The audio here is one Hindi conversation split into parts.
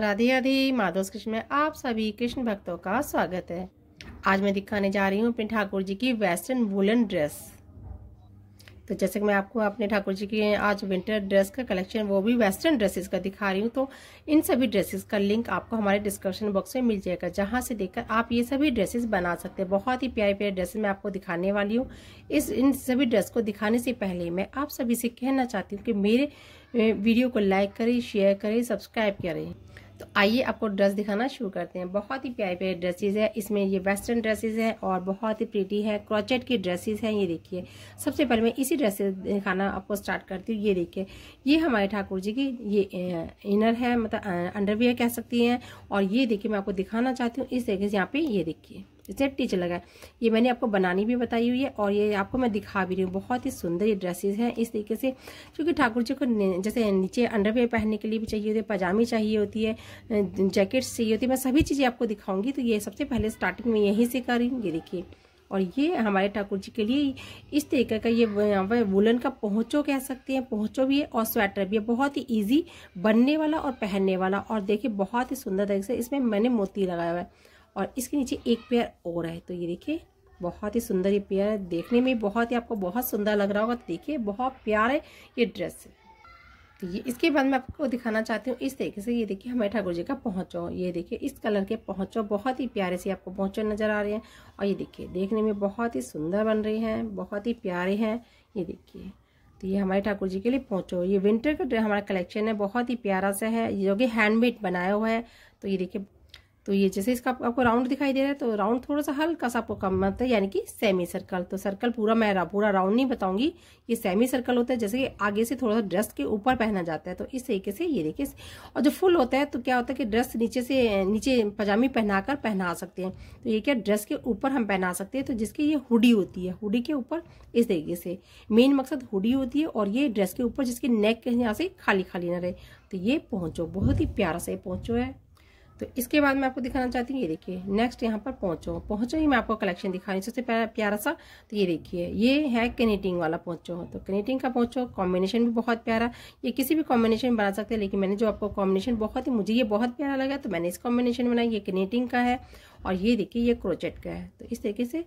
राधे राधे माधोस कृष्ण में आप सभी कृष्ण भक्तों का स्वागत है आज मैं दिखाने जा रही हूँ अपने ठाकुर जी की वेस्टर्न वुलन ड्रेस तो जैसे कि मैं आपको अपने ठाकुर जी की आज विंटर ड्रेस का कलेक्शन वो भी वेस्टर्न ड्रेसेस का दिखा रही हूँ तो इन सभी ड्रेसेस का लिंक आपको हमारे डिस्क्रिप्शन बॉक्स में मिल जाएगा जहाँ से देखकर आप ये सभी ड्रेसेस बना सकते हैं बहुत ही प्यारे प्यारे ड्रेसेस मैं आपको दिखाने वाली हूँ इस इन सभी ड्रेस को दिखाने से पहले मैं आप सभी से कहना चाहती हूँ कि मेरे वीडियो को लाइक करें शेयर करें सब्सक्राइब करें तो आइए आपको ड्रेस दिखाना शुरू करते हैं बहुत ही प्यारे प्यारे ड्रेसेस है इसमें ये वेस्टर्न ड्रेसेस है और बहुत ही प्रीटी है क्रॉचेट की ड्रेसेस हैं ये देखिए सबसे पहले मैं इसी ड्रेसेस दिखाना आपको स्टार्ट करती हूँ ये देखिए ये हमारे ठाकुर जी की ये इनर है मतलब अंडरवियर कह सकती हैं और ये देखिए मैं आपको दिखाना चाहती हूँ इस तरीके से यहाँ पे ये देखिए जैसे टीच लगाए ये मैंने आपको बनानी भी बताई हुई है और ये आपको मैं दिखा भी रही हूँ बहुत ही सुंदर ये ड्रेसेस हैं इस तरीके से क्योंकि ठाकुर जी को जैसे नीचे अंडरवेयर पहनने के लिए भी चाहिए होती है पजामी चाहिए होती है जैकेट्स चाहिए होती है मैं सभी चीज़ें आपको दिखाऊंगी तो ये सबसे पहले स्टार्टिंग में यहीं से कर रही हूँ ये देखिए और ये हमारे ठाकुर जी के लिए इस तरीके का ये वुलन का पहुँचो कह सकते हैं पहुँचो भी है और स्वेटर भी है बहुत ही इजी बनने वाला और पहनने वाला और देखिए बहुत ही सुंदर तरीके से इसमें मैंने मोती लगाया हुआ है और इसके नीचे एक पेयर और है तो ये देखिए बहुत ही सुंदर ये पेयर है देखने में बहुत ही आपको बहुत सुंदर लग रहा होगा तो देखिए बहुत प्यार है ये ड्रेस है तो ये इसके बाद मैं आपको दिखाना चाहती हूँ इस तरीके से ये देखिए हमारे ठाकुर जी का पहुँचो ये देखिए इस कलर के पहुँचो बहुत ही प्यारे से आपको पहुँचो नज़र आ रहे हैं और ये देखिए देखने में बहुत ही सुंदर बन रही हैं बहुत ही प्यारे हैं ये देखिए तो ये हमारे ठाकुर जी के लिए पहुँचो ये विंटर का हमारा कलेक्शन है बहुत ही प्यारा सा है जो कि हैंडमेड बनाया हुआ है तो ये देखिए तो ये जैसे इसका आपको राउंड दिखाई दे रहा है तो राउंड थोड़ा सा हल्का सा आपको कम होता मतलब है यानी कि सेमी सर्कल तो सर्कल पूरा मैं पूरा राउंड नहीं बताऊंगी ये सेमी सर्कल होता है जैसे कि आगे से थोड़ा सा ड्रेस के ऊपर पहना जाता है तो इस तरीके से ये देखिए और जो फुल होता है तो क्या होता है कि ड्रेस नीचे से नीचे पजामी कर पहना सकते हैं तो ये क्या ड्रेस के ऊपर हम पहना सकते हैं तो जिसकी ये हुडी होती है हुडी के ऊपर इस तरीके से मेन मकसद हुडी होती है और ये ड्रेस के ऊपर जिसकी नेक यहाँ से खाली खाली ना रहे तो ये पहुँचो बहुत ही प्यारा सा ये पहुँचो है तो इसके बाद मैं आपको दिखाना चाहती हूँ ये देखिए नेक्स्ट यहाँ पर पहुंचो पहुंचो ही मैं आपको कलेक्शन दिखा रही सबसे प्यारा सा तो ये देखिए ये है कनेटिंग वाला पहुंचो तो कनेटिंग का पहुंचो कॉम्बिनेशन भी बहुत प्यारा ये किसी भी कॉम्बिनेशन में बना सकते हैं लेकिन मैंने जो आपको कॉम्बिनेशन बहुत ही मुझे ये बहुत प्यारा लगा तो मैंने इस कॉम्बिनेशन में बनाया ये कनेटिंग का है और ये देखिए ये क्रोचेट का है तो इस तरीके से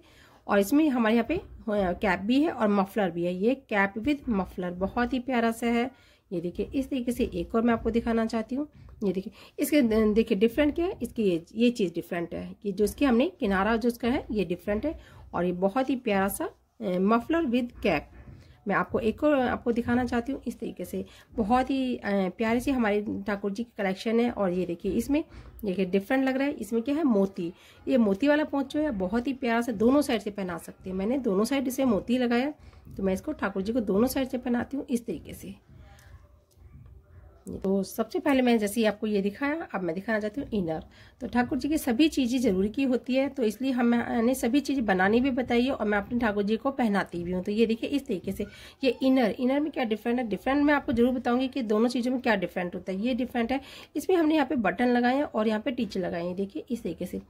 और इसमें हमारे यहाँ पे कैप भी है और मफलर भी है ये कैप विद मफलर बहुत ही प्यारा सा है ये देखिए इस तरीके से एक और मैं आपको दिखाना चाहती हूँ ये देखिए इसके देखिए डिफरेंट क्या है इसकी ये ये चीज़ डिफरेंट है ये जो इसके हमने किनारा जो इसका है ये डिफरेंट है और ये बहुत ही प्यारा सा मफलर विद कैप मैं आपको एक और आपको दिखाना चाहती हूँ इस तरीके से बहुत ही प्यारे से हमारे ठाकुर जी की कलेक्शन है और ये देखिए इसमें देखिए डिफरेंट लग रहा है इसमें क्या है मोती ये मोती वाला पहुँच जो है बहुत ही प्यारा से दोनों साइड से पहना सकते हैं मैंने दोनों साइड से मोती लगाया तो मैं इसको ठाकुर जी को दोनों साइड से पहनाती हूँ इस तरीके से तो सबसे पहले मैं जैसे ही आपको ये दिखाया अब मैं दिखाना चाहती हूँ इनर तो ठाकुर जी की सभी चीज़ें ज़रूरी की होती है तो इसलिए हमने सभी चीज़ें बनानी भी बताई है और मैं अपने ठाकुर जी को पहनाती भी हूँ तो ये देखिए इस तरीके से ये इनर इनर में क्या डिफरेंट है डिफरेंट मैं आपको जरूर बताऊँगी कि दोनों चीज़ों में क्या डिफरेंट होता है ये डिफरेंट है इसमें हमने यहाँ पे बटन लगाए हैं और यहाँ पे टीच लगाए हैं देखिए इस तरीके से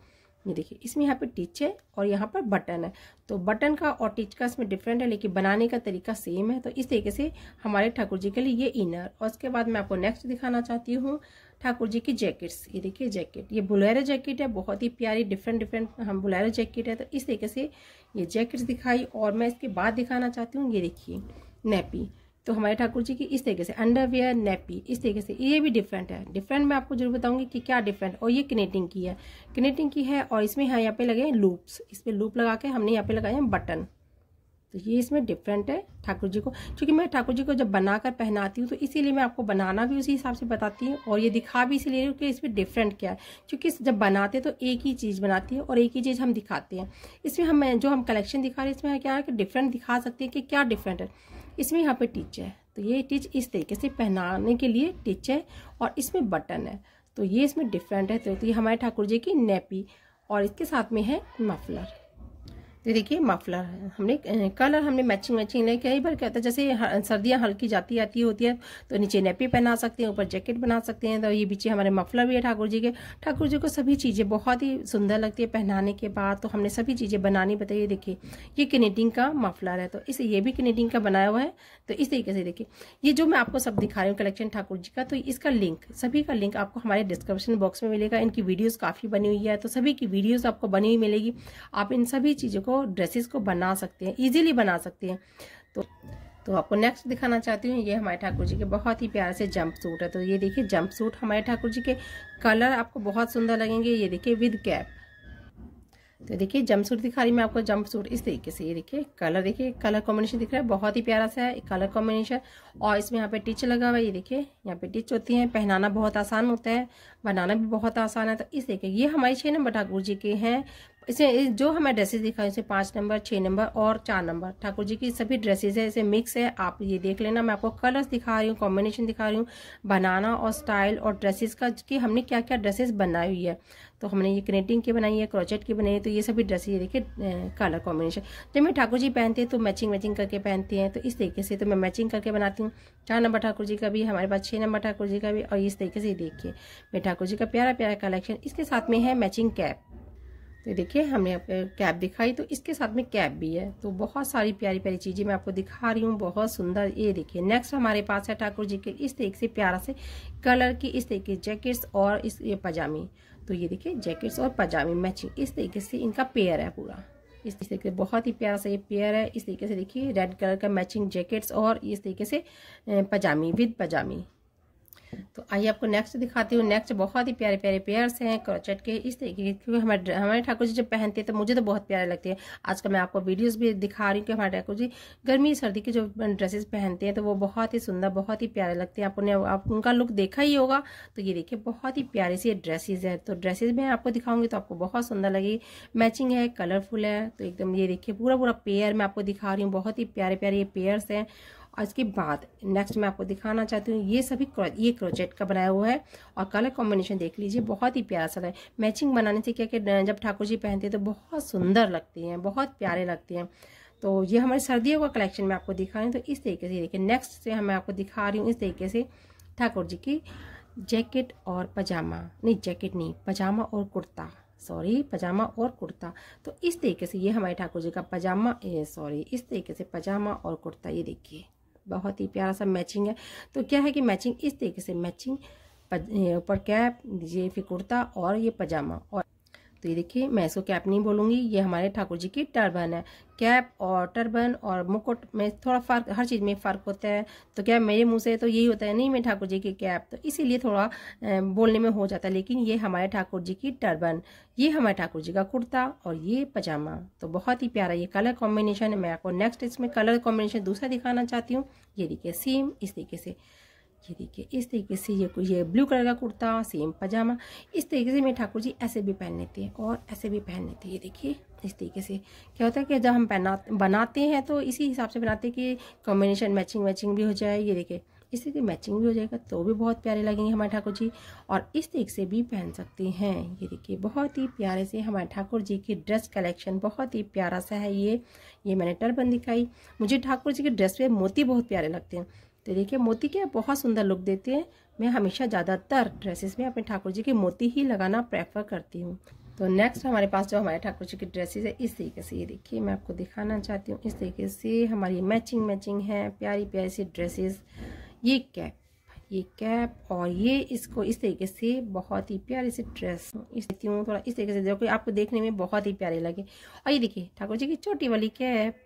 ये देखिए इसमें यहाँ पे टिच है और यहाँ पर बटन है तो बटन का और टिच का इसमें डिफरेंट है लेकिन बनाने का तरीका सेम है तो इस तरीके से हमारे ठाकुर जी के लिए ये इनर और उसके बाद मैं आपको नेक्स्ट दिखाना चाहती हूँ ठाकुर जी की जैकेट्स ये देखिए जैकेट ये बुलेरो जैकेट है बहुत ही प्यारी डिफरेंट डिफरेंट हम बुलेरो जैकेट है तो इस तरीके से ये जैकेट्स दिखाई और मैं इसके बाद दिखाना चाहती हूँ ये देखिए नेपी तो हमारे ठाकुर जी की इस तरीके से अंडरवेयर नेपी इस तरीके से ये भी डिफरेंट है डिफरेंट मैं आपको जरूर बताऊंगी कि क्या डिफरेंट और ये किनेटिंग की है किनेटिंग की है और इसमें हाँ यहाँ पे लगे हैं लूप्स इस पर लूप लगा के हमने यहाँ पे लगाए हैं बटन तो ये इसमें डिफरेंट है ठाकुर जी को क्योंकि मैं ठाकुर जी को जब बनाकर पहनाती हूँ तो इसीलिए मैं आपको बनाना भी उसी हिसाब से बताती हूँ और ये दिखा भी इसीलिए कि इसमें डिफरेंट क्या है क्योंकि जब बनाते हैं तो एक ही चीज़ बनाती है और एक ही चीज़ हम दिखाते हैं इसमें हम जो हम कलेक्शन दिखा रहे हैं इसमें क्या है कि डिफरेंट दिखा सकते हैं कि क्या डिफरेंट है इसमें यहाँ पे टिच है तो ये टिच इस तरीके से पहनाने के लिए टिच है और इसमें बटन है तो ये इसमें डिफरेंट है तो, ये हमारे ठाकुर जी की नेपी और इसके साथ में है मफलर ये देखिए मफलर हमने कलर हमने मैचिंग मैचिंग नहीं कई बार क्या होता है जैसे सर्दियाँ हल्की जाती आती होती है तो नीचे नेपी पहना सकते हैं ऊपर जैकेट बना सकते हैं तो ये पीछे हमारे मफलर भी है ठाकुर जी के ठाकुर जी को सभी चीज़ें बहुत ही सुंदर लगती है पहनाने के बाद तो हमने सभी चीज़ें बनानी बताइए देखिए ये कनेटिंग का मफलर है तो इस ये भी कनेटिंग का बनाया हुआ है तो इस तरीके से देखिए ये जो मैं आपको सब दिखा रही हूँ कलेक्शन ठाकुर जी का तो इसका लिंक सभी का लिंक आपको हमारे डिस्क्रिप्शन बॉक्स में मिलेगा इनकी वीडियोज़ काफ़ी बनी हुई है तो सभी की वीडियोज़ आपको बनी हुई मिलेगी आप इन सभी चीज़ों को को ड्रेसेस को बना सकते हैं इजीली बना सकते हैं तो तो आपको नेक्स्ट दिखाना चाहती हूँ ये हमारे ठाकुर जी के बहुत ही प्यारे से जंप सूट है तो ये देखिए जंप सूट हमारे ठाकुर जी के कलर आपको बहुत सुंदर लगेंगे ये देखिए विद कैप तो देखिए जंप सूट दिखा रही मैं आपको जंप सूट इस तरीके से ये देखिए कलर देखिए कलर कॉम्बिनेशन दिख रहा है बहुत ही प्यारा सा है कलर कॉम्बिनेशन और इसमें यहाँ पे टिच लगा हुआ है ये देखिए यहाँ पे टिच होती है पहनाना बहुत आसान होता है बनाना भी बहुत आसान है तो इस देखिए ये हमारे छः नंबर ठाकुर जी के हैं इसे जो हमें ड्रेसेस दिखाए इसे पाँच नंबर छः नंबर और चार नंबर ठाकुर जी की सभी ड्रेसेस है इसे मिक्स है आप ये देख लेना मैं आपको कलर्स दिखा रही हूँ कॉम्बिनेशन दिखा रही हूँ बनाना और स्टाइल और ड्रेसेस का कि हमने क्या क्या ड्रेसेस बनाई हुई है तो हमने ये क्रेटिंग की बनाई है क्रोचेट की बनाई है तो ये सभी ड्रेसेस ये देखिए कलर कॉम्बिनेशन जब मैं ठाकुर जी पहनते हैं तो मैचिंग मैचिंग करके पहनते हैं तो इस तरीके से तो मैं मैचिंग करके बनाती हूँ चार नंबर ठाकुर जी का भी हमारे पास छः नंबर ठाकुर जी का भी और इस तरीके से देखिए मेरे ठाकुर जी का प्यारा प्यारा कलेक्शन इसके साथ में है मैचिंग कैप तो देखिए हमें कैप दिखाई तो इसके साथ में कैप भी है तो बहुत सारी प्यारी प्यारी चीज़ें मैं आपको दिखा रही हूँ बहुत सुंदर ये देखिए नेक्स्ट हमारे पास है ठाकुर जी के इस तरीके से प्यारा से कलर की इस तरीके जैकेट्स और इस ये पजामी तो ये देखिए जैकेट्स और पजामी मैचिंग इस तरीके से इनका पेयर है पूरा इस तरीके से बहुत ही प्यारा सा ये पेयर है इस तरीके से देखिए रेड कलर का मैचिंग जैकेट्स और इस तरीके से पजामी विद पजामी तो आइए आपको नेक्स्ट दिखाती हूँ नेक्स्ट बहुत ही प्यारे प्यारे पेयर्स हैं क्रोचेट के इस तरीके के क्योंकि हमारे हमारे ठाकुर जी जब पहनते हैं तो मुझे तो बहुत प्यारे लगते हैं आजकल मैं आपको वीडियोस भी दिखा रही हूँ कि हमारे ठाकुर जी गर्मी सर्दी के जो ड्रेसेस पहनते हैं तो वो बहुत ही सुंदर बहुत ही प्यारे लगते हैं आपने आप उनका लुक देखा ही होगा तो ये देखिए बहुत ही प्यारी सी ड्रेसेज है तो ड्रेसेज मैं आपको दिखाऊंगी तो आपको बहुत सुंदर लगेगी मैचिंग है कलरफुल है तो एकदम ये देखिए पूरा पूरा पेयर मैं आपको दिखा रही हूँ बहुत ही प्यारे प्यारे ये पेयर्स हैं और इसके बाद नेक्स्ट मैं आपको दिखाना चाहती हूँ ये सभी क्रो, ये क्रोचेट का बनाया हुआ है और कलर कॉम्बिनेशन देख लीजिए बहुत ही प्यारा सा है मैचिंग बनाने से क्या क्या जब ठाकुर जी पहनते हैं तो बहुत सुंदर लगती हैं बहुत प्यारे लगते हैं तो ये हमारे सर्दियों का कलेक्शन मैं आपको दिखा रही हूँ तो इस तरीके से देखिए नेक्स्ट से मैं आपको दिखा रही हूँ इस तरीके से ठाकुर जी की जैकेट और पजामा नहीं जैकेट नहीं पजामा और कुर्ता सॉरी पजामा और कुर्ता तो इस तरीके से ये हमारे ठाकुर जी का पजामा सॉरी इस तरीके से पजामा और कुर्ता ये देखिए बहुत ही प्यारा सा मैचिंग है तो क्या है कि मैचिंग इस तरीके से मैचिंग ऊपर कैप ये फिर कुर्ता और ये पजामा और तो ये देखिए मैं इसको कैप नहीं बोलूँगी ये हमारे ठाकुर जी की टर्बन है कैप और टर्बन और मुकुट में थोड़ा फ़र्क हर चीज़ में फ़र्क होता है तो क्या मेरे मुंह से तो यही होता है नहीं मैं ठाकुर जी की कैप तो इसीलिए थोड़ा बोलने में हो जाता है लेकिन ये हमारे ठाकुर जी की टर्बन ये हमारे ठाकुर जी का कुर्ता और ये पजामा तो बहुत ही प्यारा ये कलर कॉम्बिनेशन है मैं आपको नेक्स्ट इसमें कलर कॉम्बिनेशन दूसरा दिखाना चाहती हूँ ये देखिए सेम इस तरीके से ये देखिए इस तरीके से ये ये ब्लू कलर का कुर्ता सेम पजामा इस तरीके से मेरे ठाकुर जी ऐसे भी पहन लेते हैं और ऐसे भी पहन लेते हैं ये देखिए इस तरीके से क्या होता है कि जब हम पहना बनाते हैं तो इसी हिसाब से बनाते हैं कि कॉम्बिनेशन मैचिंग मैचिंग भी हो जाए ये देखिए इस तरीके मैचिंग भी हो जाएगा तो भी बहुत प्यारे लगेंगे हमारे ठाकुर जी और इस तरीके से भी पहन सकते हैं ये देखिए बहुत ही प्यारे से हमारे ठाकुर जी की ड्रेस कलेक्शन बहुत ही प्यारा सा है ये ये मैंने टर्बन दिखाई मुझे ठाकुर जी के ड्रेस पे मोती बहुत प्यारे लगते हैं तो देखिए मोती क्या बहुत सुंदर लुक देते हैं मैं हमेशा ज़्यादातर ड्रेसेस में अपने ठाकुर जी के मोती ही लगाना प्रेफर करती हूँ तो नेक्स्ट हमारे पास जो हमारे ठाकुर जी की ड्रेसेस है इस तरीके से ये देखिए मैं आपको दिखाना चाहती हूँ इस तरीके से हमारी मैचिंग मैचिंग है प्यारी प्यारी सी ड्रेसेस ये कैप ये कैप और ये इसको इस तरीके से बहुत ही प्यारी सी ड्रेस इस देती हूँ थोड़ा इस तरीके से जो कि आपको देखने में बहुत ही प्यारे लगे और ये देखिए ठाकुर जी की छोटी वाली कैप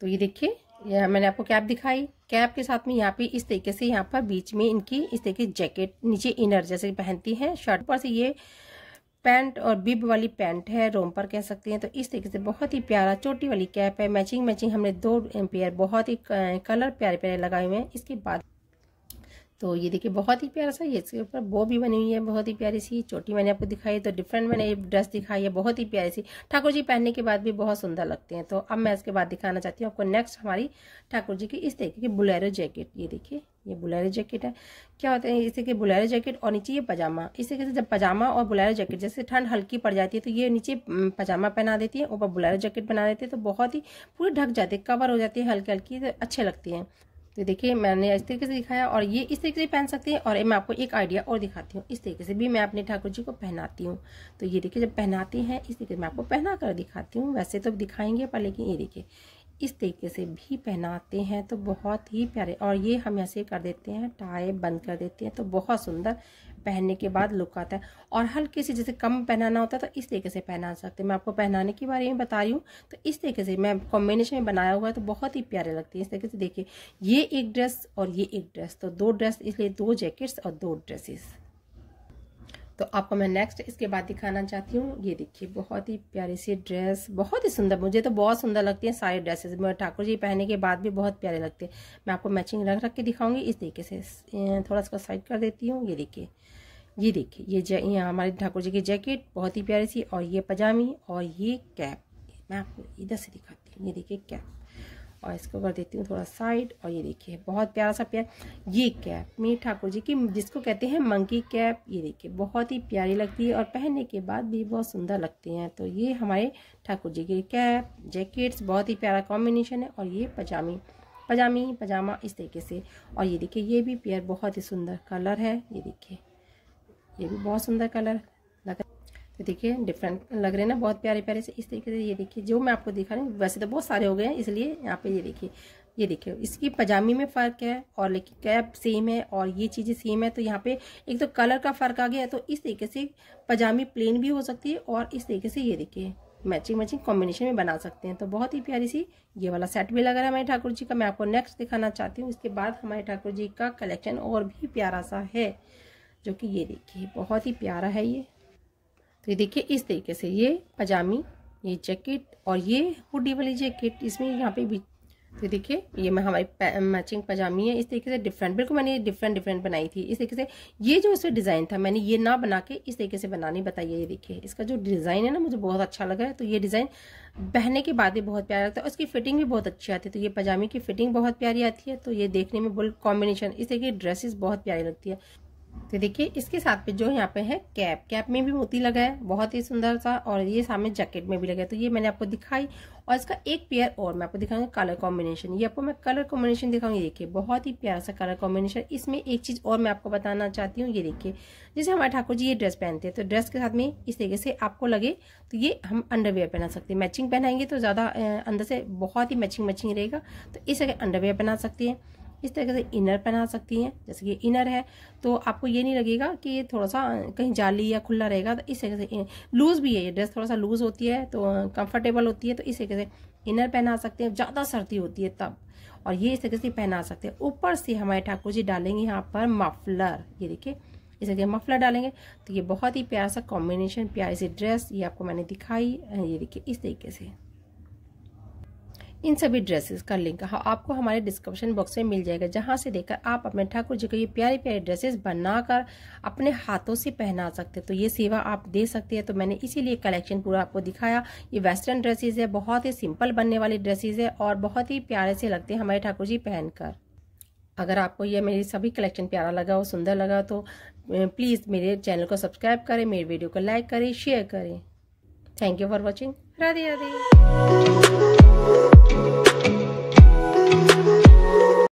तो ये देखिए यह मैंने आपको कैप दिखाई कैप के साथ में यहाँ पे इस तरीके से यहाँ पर बीच में इनकी इस तरीके जैकेट नीचे इनर जैसे पहनती हैं शर्ट पर से ये पैंट और बिब वाली पैंट है रोम पर कह सकते हैं तो इस तरीके से बहुत ही प्यारा छोटी वाली कैप है मैचिंग मैचिंग हमने दो पेयर बहुत ही कलर प्यारे प्यारे लगाए हुए हैं इसके बाद तो ये देखिए बहुत ही प्यारा सा ये इसके ऊपर बो भी बनी हुई है बहुत ही प्यारी सी चोटी मैंने आपको दिखाई तो डिफरेंट मैंने ये ड्रेस दिखाई है बहुत ही प्यारी सी ठाकुर जी पहनने के बाद भी बहुत सुंदर लगते हैं तो अब मैं इसके बाद दिखाना चाहती हूँ आपको नेक्स्ट हमारी ठाकुर जी की इस तरीके की बुलेरो जैकेट ये देखिए ये बुलेरो जैकेट है क्या होते हैं इसी के बुलेरो जैकेट और नीचे ये पजामा इस तरीके से जब पजामा और बुलेरो जैकेट जैसे ठंड हल्की पड़ जाती है तो ये नीचे पजामा पहना देती है ऊपर बुलेरो जैकेट बना देती है तो बहुत ही पूरी ढक जाती है कवर हो जाती है हल्की हल्की तो अच्छे लगती है तो देखिए मैंने इस तरीके से दिखाया और ये इस तरीके से पहन सकते हैं और मैं आपको एक आइडिया और दिखाती हूँ इस तरीके से भी मैं अपने ठाकुर जी को पहनाती हूँ तो ये देखिए जब पहनाती हैं इस तरीके से मैं आपको पहना कर दिखाती हूँ वैसे तो दिखाएंगे पर लेकिन ये देखिए इस तरीके से भी पहनाते हैं तो बहुत ही प्यारे और ये हम ऐसे कर देते हैं टाए बंद कर देते हैं तो बहुत सुंदर पहनने के बाद लुक आता है और हल्के से जैसे कम पहनाना होता है तो इस तरीके से पहना सकते हैं मैं आपको पहनाने के बारे में बता रही हूँ तो इस तरीके से मैं कॉम्बिनेशन में बनाया हुआ है तो बहुत ही प्यारे लगते हैं इस तरीके से देखिए ये एक ड्रेस और ये एक ड्रेस तो दो ड्रेस इसलिए दो जैकेट्स और दो ड्रेसेस तो आपको मैं नेक्स्ट इसके बाद दिखाना चाहती हूँ ये देखिए बहुत ही प्यारी सी ड्रेस बहुत ही सुंदर मुझे तो बहुत सुंदर लगती है सारी ड्रेसेस मैं ठाकुर जी पहने के बाद भी बहुत प्यारे लगते हैं मैं आपको मैचिंग रख रख के दिखाऊंगी इस तरीके से अं, थोड़ा सा साइड कर देती हूँ ये देखिए ये देखिए ये जै ये हमारे ठाकुर जी की जैकेट बहुत ही प्यारी सी और ये पजामी और ये कैप मैं आपको इधर से दिखाती हूँ ये देखिए कैप और इसको कर देती हूँ थोड़ा साइड और ये देखिए बहुत प्यारा सा प्यार ये कैप मीर ठाकुर जी की जिसको कहते हैं मंकी कैप ये देखिए बहुत ही प्यारी लगती है और पहनने के बाद भी बहुत सुंदर लगते हैं तो ये हमारे ठाकुर जी की कैप जैकेट्स बहुत ही प्यारा कॉम्बिनेशन है और ये पजामी पजामी पजामा इस तरीके से और ये देखिए ये भी पेयर बहुत ही सुंदर कलर है ये देखिए ये भी बहुत सुंदर कलर लगा तो देखिए डिफरेंट लग रहे हैं ना बहुत प्यारे प्यारे से इस तरीके से ये देखिए जो मैं आपको दिखा रही हूँ वैसे तो बहुत सारे हो गए हैं इसलिए यहाँ पे ये देखिए ये देखिए इसकी पजामी में फ़र्क है और लेकिन कैप सेम है और ये चीज़ें सेम है तो यहाँ पे एक तो कलर का फ़र्क आ गया है तो इस तरीके से पजामी प्लेन भी हो सकती है और इस तरीके से ये देखिए मैचिंग मैचिंग कॉम्बिनेशन में बना सकते हैं तो बहुत ही प्यारी सी ये वाला सेट भी लग रहा है हमारे ठाकुर जी का मैं आपको नेक्स्ट दिखाना चाहती हूँ इसके बाद हमारे ठाकुर जी का कलेक्शन और भी प्यारा सा है जो कि ये देखिए बहुत ही प्यारा है ये तो ये देखिए इस तरीके से ये पजामी ये जैकेट और ये हुडी वाली जैकेट इसमें यहाँ पे भी तो देखिए ये मैं हमारी मैचिंग पजामी है इस तरीके से डिफरेंट बिल्कुल मैंने ये डिफरेंट डिफरेंट बनाई थी इस तरीके से ये जो इसमें डिज़ाइन था मैंने ये ना बना के इस तरीके से बनानी बताइए ये देखिए इसका जो डिज़ाइन है ना मुझे बहुत अच्छा लगा है तो ये डिज़ाइन बहने के बाद ही बहुत प्यारा लगता है उसकी फिटिंग भी बहुत अच्छी आती है तो ये पजामी की फिटिंग बहुत प्यारी आती है तो ये देखने में बिल्कुल कॉम्बिनेशन इस तरीके की ड्रेसेस बहुत प्यारी लगती है तो देखिए इसके साथ पे जो यहाँ पे है कैप कैप में भी मोती लगा है बहुत ही सुंदर सा और ये सामने जैकेट में भी लगा है तो ये मैंने आपको दिखाई और इसका एक पेयर और मैं आपको दिखाऊंगी कलर कॉम्बिनेशन ये आपको मैं कलर कॉम्बिनेशन दिखाऊंगी देखिए बहुत ही प्यारा सा कलर कॉम्बिनेशन इसमें एक चीज़ और मैं आपको बताना चाहती हूँ ये देखिए जैसे हमारे ठाकुर जी ये ड्रेस पहनते हैं तो ड्रेस के साथ में इस तरीके से आपको लगे तो ये हम अंडरवेयर पहना सकते हैं मैचिंग पहनाएंगे तो ज़्यादा अंदर से बहुत ही मैचिंग मैचिंग रहेगा तो इस तरह अंडरवेयर पहना सकते हैं इस तरीके से इनर पहना सकती हैं जैसे कि इनर है तो आपको ये नहीं लगेगा कि ये थोड़ा सा कहीं जाली या खुला रहेगा तो इस तरीके से लूज़ भी है ये ड्रेस थोड़ा सा लूज़ होती है तो कंफर्टेबल होती है तो इस तरीके से इनर पहना सकते हैं ज़्यादा सर्दी होती है तब और ये इस तरीके से पहना सकते हैं ऊपर से हमारे ठाकुर जी डालेंगे यहाँ पर मफलर ये देखिए इस तरीके मफलर डालेंगे तो ये बहुत ही प्यारा सा कॉम्बिनेशन प्यारी सी ड्रेस ये आपको मैंने दिखाई ये देखिए इस तरीके से इन सभी ड्रेसेस का लिंक हाँ, आपको हमारे डिस्क्रिप्शन बॉक्स में मिल जाएगा जहाँ से देखकर आप अपने ठाकुर जी को ये प्यारे प्यारे ड्रेसेस बनाकर अपने हाथों से पहना सकते तो ये सेवा आप दे सकते हैं तो मैंने इसीलिए कलेक्शन पूरा आपको दिखाया ये वेस्टर्न ड्रेसेज है बहुत ही सिंपल बनने वाली ड्रेसेज है और बहुत ही प्यारे से लगते हैं हमारे ठाकुर जी पहनकर अगर आपको यह मेरी सभी कलेक्शन प्यारा लगा हो सुंदर लगा तो प्लीज़ मेरे चैनल को सब्सक्राइब करें मेरे वीडियो को लाइक करें शेयर करें thank you for watching Radhe Radhe Thank you.